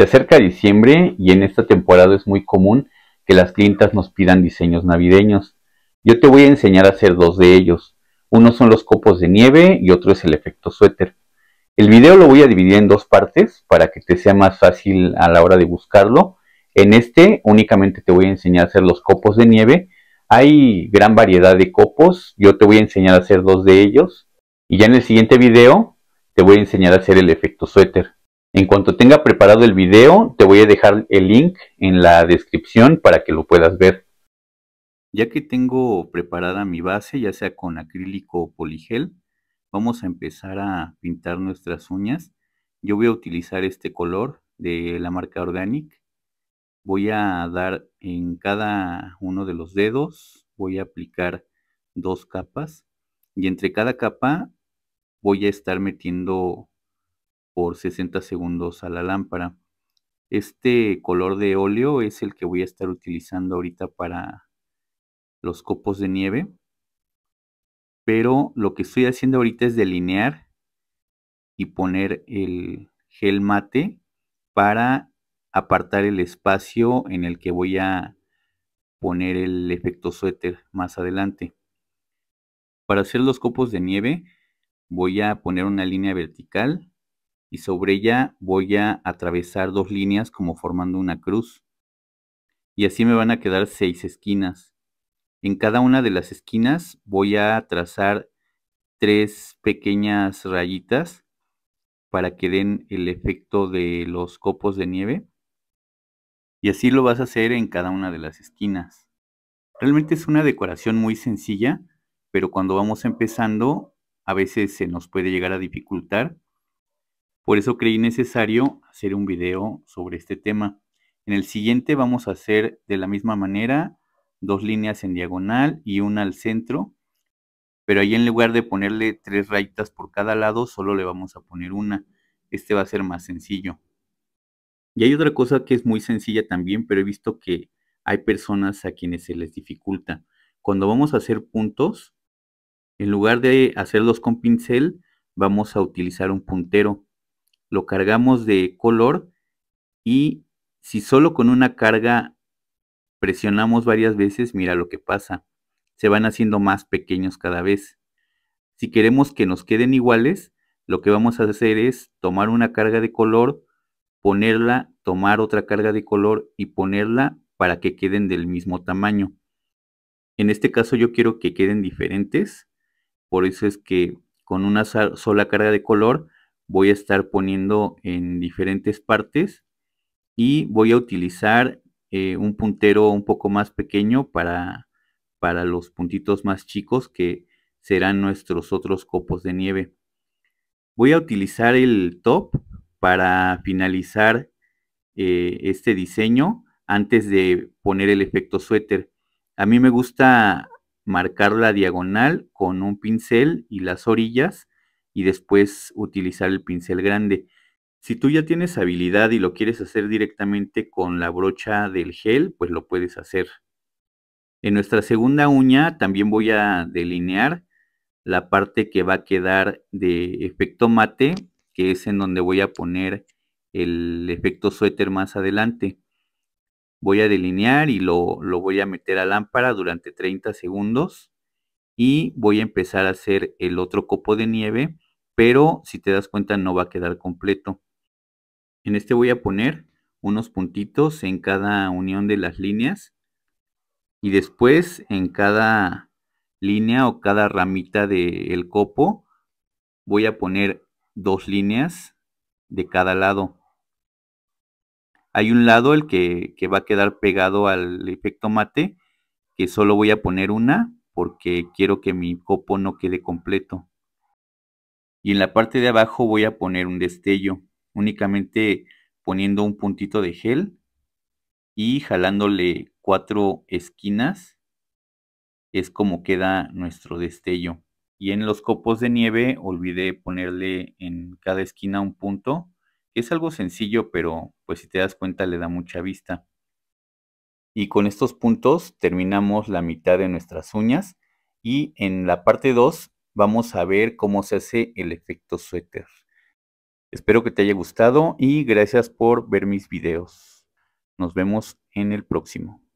Se acerca diciembre y en esta temporada es muy común que las clientas nos pidan diseños navideños. Yo te voy a enseñar a hacer dos de ellos. Uno son los copos de nieve y otro es el efecto suéter. El video lo voy a dividir en dos partes para que te sea más fácil a la hora de buscarlo. En este únicamente te voy a enseñar a hacer los copos de nieve. Hay gran variedad de copos, yo te voy a enseñar a hacer dos de ellos. Y ya en el siguiente video te voy a enseñar a hacer el efecto suéter. En cuanto tenga preparado el video, te voy a dejar el link en la descripción para que lo puedas ver. Ya que tengo preparada mi base, ya sea con acrílico o poligel, vamos a empezar a pintar nuestras uñas. Yo voy a utilizar este color de la marca Organic. Voy a dar en cada uno de los dedos, voy a aplicar dos capas y entre cada capa voy a estar metiendo por 60 segundos a la lámpara. Este color de óleo es el que voy a estar utilizando ahorita para los copos de nieve. Pero lo que estoy haciendo ahorita es delinear y poner el gel mate para apartar el espacio en el que voy a poner el efecto suéter más adelante. Para hacer los copos de nieve voy a poner una línea vertical y sobre ella voy a atravesar dos líneas como formando una cruz. Y así me van a quedar seis esquinas. En cada una de las esquinas voy a trazar tres pequeñas rayitas para que den el efecto de los copos de nieve. Y así lo vas a hacer en cada una de las esquinas. Realmente es una decoración muy sencilla, pero cuando vamos empezando a veces se nos puede llegar a dificultar por eso creí necesario hacer un video sobre este tema. En el siguiente vamos a hacer de la misma manera dos líneas en diagonal y una al centro, pero ahí en lugar de ponerle tres rayitas por cada lado, solo le vamos a poner una. Este va a ser más sencillo. Y hay otra cosa que es muy sencilla también, pero he visto que hay personas a quienes se les dificulta. Cuando vamos a hacer puntos, en lugar de hacerlos con pincel, vamos a utilizar un puntero lo cargamos de color y si solo con una carga presionamos varias veces, mira lo que pasa. Se van haciendo más pequeños cada vez. Si queremos que nos queden iguales, lo que vamos a hacer es tomar una carga de color, ponerla, tomar otra carga de color y ponerla para que queden del mismo tamaño. En este caso yo quiero que queden diferentes, por eso es que con una sola carga de color voy a estar poniendo en diferentes partes y voy a utilizar eh, un puntero un poco más pequeño para, los puntitos más chicos que serán nuestros otros copos de nieve. Voy a utilizar el top para finalizar eh, este diseño antes de poner el efecto suéter. A mí me gusta marcar la diagonal con un pincel y las orillas y después utilizar el pincel grande. Si tú ya tienes habilidad y lo quieres hacer directamente con la brocha del gel, pues lo puedes hacer. En nuestra segunda uña también voy a delinear la parte que va a quedar de efecto mate, que es en donde voy a poner el efecto suéter más adelante. Voy a delinear y lo, lo voy a meter a lámpara durante 30 segundos y voy a empezar a hacer el otro copo de nieve pero si te das cuenta no va a quedar completo. En este voy a poner unos puntitos en cada unión de las líneas y después en cada línea o cada ramita del copo voy a poner dos líneas de cada lado. Hay un lado el que va a quedar pegado al efecto mate, que solo voy a poner una porque quiero que mi copo no quede completo y en la parte de abajo voy a poner un destello, únicamente poniendo un puntito de gel y jalándole cuatro esquinas es como queda nuestro destello. Y en los copos de nieve olvidé ponerle en cada esquina un punto. Es algo sencillo, pero pues si te das cuenta le da mucha vista. Y con estos puntos terminamos la mitad de nuestras uñas. Y en la parte 2 vamos a ver cómo se hace el efecto suéter. Espero que te haya gustado y gracias por ver mis videos. Nos vemos en el próximo.